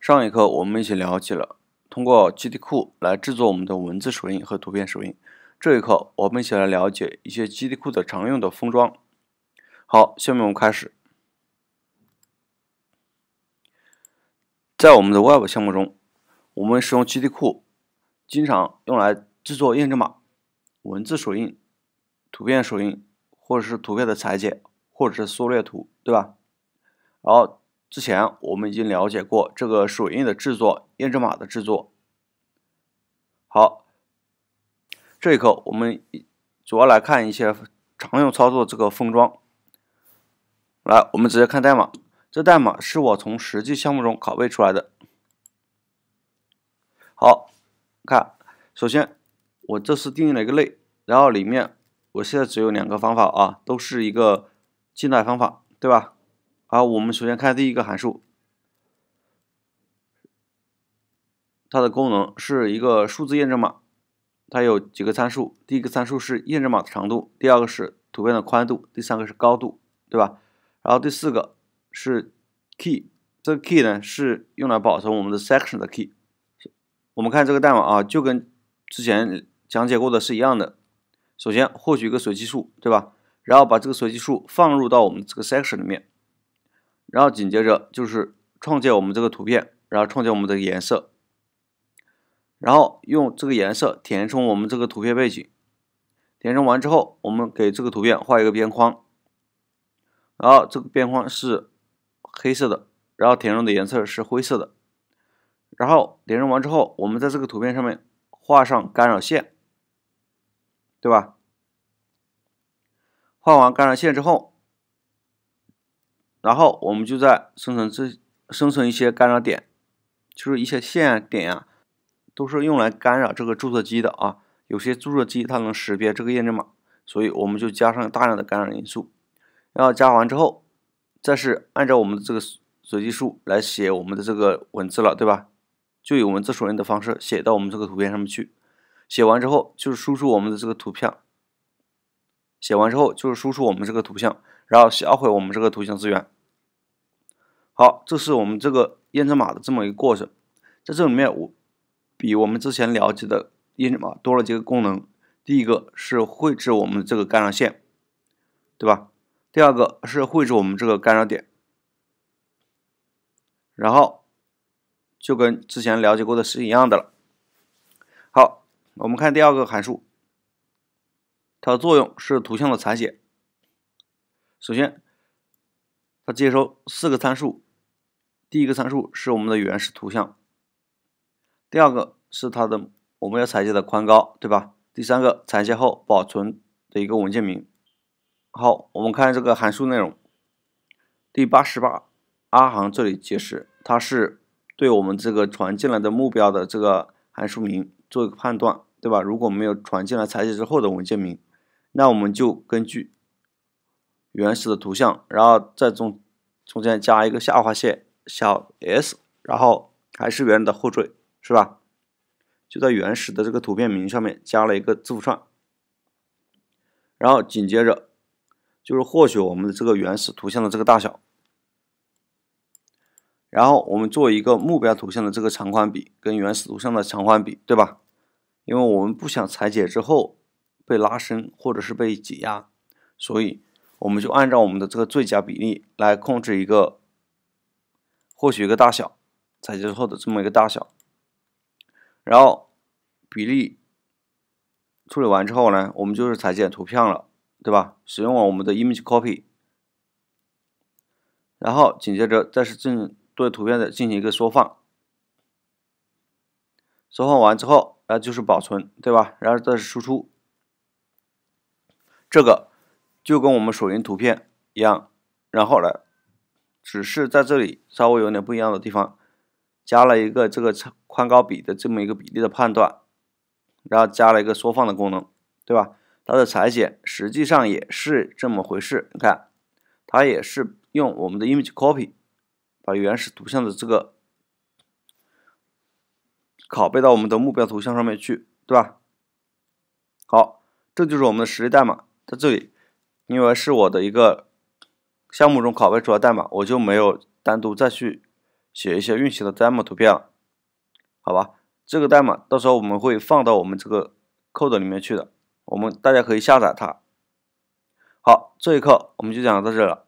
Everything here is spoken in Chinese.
上一课，我们一起了解了通过基地库来制作我们的文字水印和图片水印。这一课，我们一起来了解一些基地库的常用的封装。好，下面我们开始。在我们的 Web 项目中，我们使用基地库，经常用来制作验证码、文字水印、图片水印，或者是图片的裁剪，或者是缩略图，对吧？然后。之前我们已经了解过这个水印的制作、验证码的制作。好，这一课我们主要来看一些常用操作，这个封装。来，我们直接看代码，这代码是我从实际项目中拷贝出来的。好，看，首先我这是定义了一个类，然后里面我现在只有两个方法啊，都是一个静态方法，对吧？好，我们首先看第一个函数，它的功能是一个数字验证码。它有几个参数，第一个参数是验证码的长度，第二个是图片的宽度，第三个是高度，对吧？然后第四个是 key，这个 key 呢是用来保存我们的 section 的 key。我们看这个代码啊，就跟之前讲解过的是一样的。首先获取一个随机数，对吧？然后把这个随机数放入到我们这个 section 里面。然后紧接着就是创建我们这个图片，然后创建我们的颜色，然后用这个颜色填充我们这个图片背景。填充完之后，我们给这个图片画一个边框，然后这个边框是黑色的，然后填充的颜色是灰色的。然后填充完之后，我们在这个图片上面画上干扰线，对吧？画完干扰线之后。然后我们就在生成这生成一些干扰点，就是一些线啊、点啊，都是用来干扰这个注册机的啊。有些注册机它能识别这个验证码，所以我们就加上大量的干扰因素。然后加完之后，再是按照我们的这个随机数来写我们的这个文字了，对吧？就以文字索引的方式写到我们这个图片上面去。写完之后就是输出我们的这个图像，写完之后就是输出我们这个图像，然后销毁我们这个图像资源。好，这是我们这个验证码的这么一个过程，在这里面我比我们之前了解的验证码多了几个功能。第一个是绘制我们这个干扰线，对吧？第二个是绘制我们这个干扰点，然后就跟之前了解过的是一样的了。好，我们看第二个函数，它的作用是图像的裁剪。首先。它接收四个参数，第一个参数是我们的原始图像，第二个是它的我们要裁切的宽高，对吧？第三个裁切后保存的一个文件名。好，我们看这个函数内容，第八十八行这里解释，它是对我们这个传进来的目标的这个函数名做一个判断，对吧？如果没有传进来裁切之后的文件名，那我们就根据。原始的图像，然后再中中间加一个下划线小 s，然后还是原来的后缀，是吧？就在原始的这个图片名上面加了一个字符串，然后紧接着就是获取我们的这个原始图像的这个大小，然后我们做一个目标图像的这个长宽比跟原始图像的长宽比，对吧？因为我们不想裁剪之后被拉伸或者是被挤压，所以。我们就按照我们的这个最佳比例来控制一个获取一个大小，采集之后的这么一个大小，然后比例处理完之后呢，我们就是裁剪图片了，对吧？使用了我们的 Image Copy，然后紧接着再是进对图片的进行一个缩放，缩放完之后，然后就是保存，对吧？然后再是输出这个。就跟我们手淫图片一样，然后呢，只是在这里稍微有点不一样的地方，加了一个这个宽高比的这么一个比例的判断，然后加了一个缩放的功能，对吧？它的裁剪实际上也是这么回事，你看，它也是用我们的 Image Copy 把原始图像的这个，拷贝到我们的目标图像上面去，对吧？好，这就是我们的实例代码，在这里。因为是我的一个项目中拷贝出来的代码，我就没有单独再去写一些运行的 demo 图片，了，好吧？这个代码到时候我们会放到我们这个 code 里面去的，我们大家可以下载它。好，这一课我们就讲到这了。